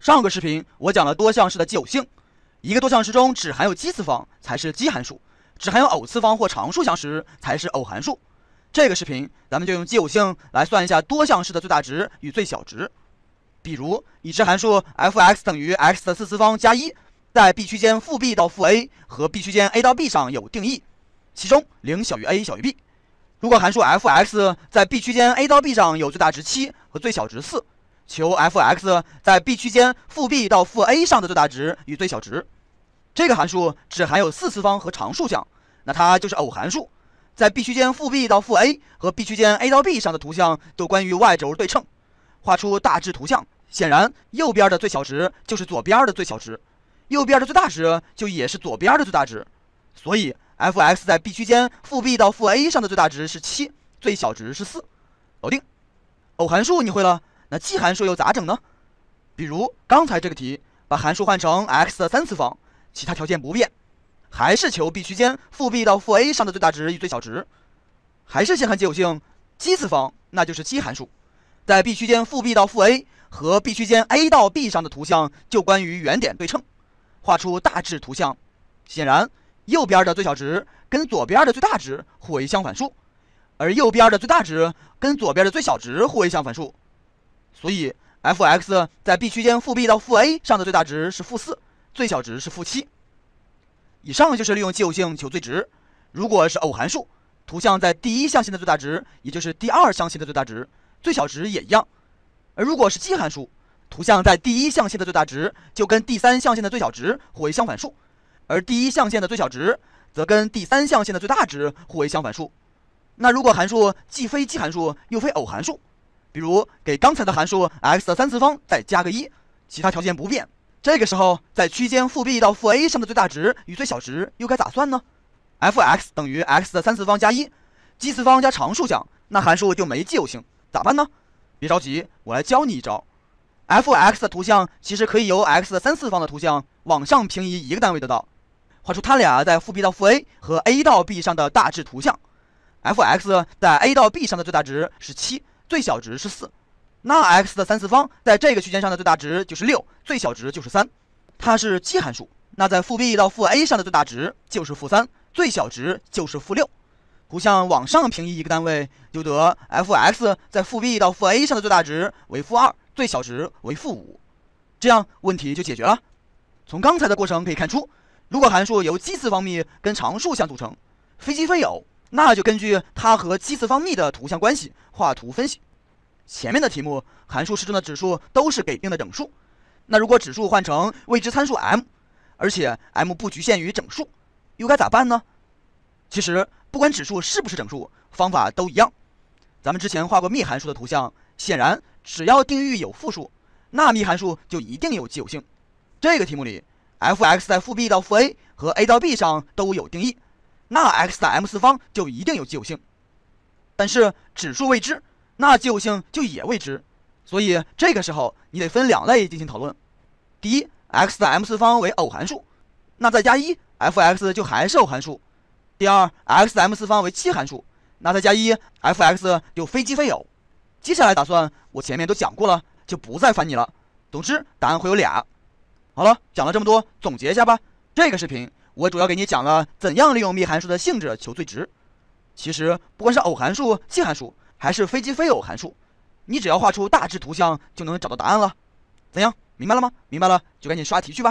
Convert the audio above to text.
上个视频我讲了多项式的奇偶性，一个多项式中只含有奇次方才是奇函数，只含有偶次方或常数项时才是偶函数。这个视频咱们就用奇偶性来算一下多项式的最大值与最小值。比如已知函数 f(x) 等于 x 的四次方加一，在 b 区间负 b 到负 a 和 b 区间 a 到 b 上有定义，其中零小于 a 小于 b。如果函数 f(x) 在 b 区间 a 到 b 上有最大值七和最小值四。求 f(x) 在 B 区间负 b 到负 a 上的最大值与最小值。这个函数只含有四次方和常数项，那它就是偶函数，在 B 区间负 b 到负 a 和 B 区间 a 到 b 上的图像都关于 y 轴对称。画出大致图像，显然右边的最小值就是左边的最小值，右边的最大值就也是左边的最大值。所以 f(x) 在 B 区间负 b 到负 a 上的最大值是七，最小值是四。搞定，偶函数你会了。那奇函数又咋整呢？比如刚才这个题，把函数换成 x 的三次方，其他条件不变，还是求 b 区间负 b 到负 a 上的最大值与最小值，还是先看奇偶性，奇次方那就是奇函数，在 b 区间负 b 到负 a 和 b 区间 a 到 b 上的图像就关于原点对称，画出大致图像，显然右边的最小值跟左边的最大值互为相反数，而右边的最大值跟左边的最小值互为相反数。所以，f(x) 在 B 区间负 B 到负 A 上的最大值是负四，最小值是负七。以上就是利用奇偶性求最值。如果是偶函数，图像在第一象限的最大值也就是第二象限的最大值，最小值也一样；而如果是奇函数，图像在第一象限的最大值就跟第三象限的最小值互为相反数，而第一象限的最小值则跟第三象限的最大值互为相反数。那如果函数既非奇函数又非偶函数？比如给刚才的函数 x 的三次方再加个一，其他条件不变，这个时候在区间负 b 到负 a 上的最大值与最小值又该咋算呢？f(x) 等于 x 的三次方加一，奇次方加常数项，那函数就没奇偶性，咋办呢？别着急，我来教你一招。f(x) 的图像其实可以由 x 的三次方的图像往上平移一个单位得到。画出它俩在负 b 到负 a 和 a 到 b 上的大致图像。f(x) 在 a 到 b 上的最大值是七。最小值是四，那 x 的三次方在这个区间上的最大值就是六，最小值就是三，它是奇函数，那在负 b 到负 a 上的最大值就是负三，最小值就是负六，图像往上平移一个单位，就得 f(x) 在负 b 到负 a 上的最大值为负二，最小值为负五，这样问题就解决了。从刚才的过程可以看出，如果函数由奇次方幂跟常数相组成，非奇非偶。那就根据它和七次方幂的图像关系画图分析。前面的题目函数式中的指数都是给定的整数，那如果指数换成未知参数 m，而且 m 不局限于整数，又该咋办呢？其实不管指数是不是整数，方法都一样。咱们之前画过幂函数的图像，显然只要定义域有负数，那幂函数就一定有奇偶性。这个题目里 f(x) 在负 b 到负 a 和 a 到 b 上都有定义。那 x 的 m 次方就一定有奇偶性，但是指数未知，那奇偶性就也未知，所以这个时候你得分两类进行讨论。第一，x 的 m 次方为偶函数，那再加一 f(x) 就还是偶函数；第二，x 的 m 次方为奇函数，那再加一 f(x) 就非奇非偶。接下来打算我前面都讲过了，就不再烦你了。总之，答案会有俩。好了，讲了这么多，总结一下吧。这个视频我主要给你讲了怎样利用幂函数的性质求最值。其实不管是偶函数、奇函数，还是非奇非偶函数，你只要画出大致图像就能找到答案了。怎样，明白了吗？明白了就赶紧刷题去吧。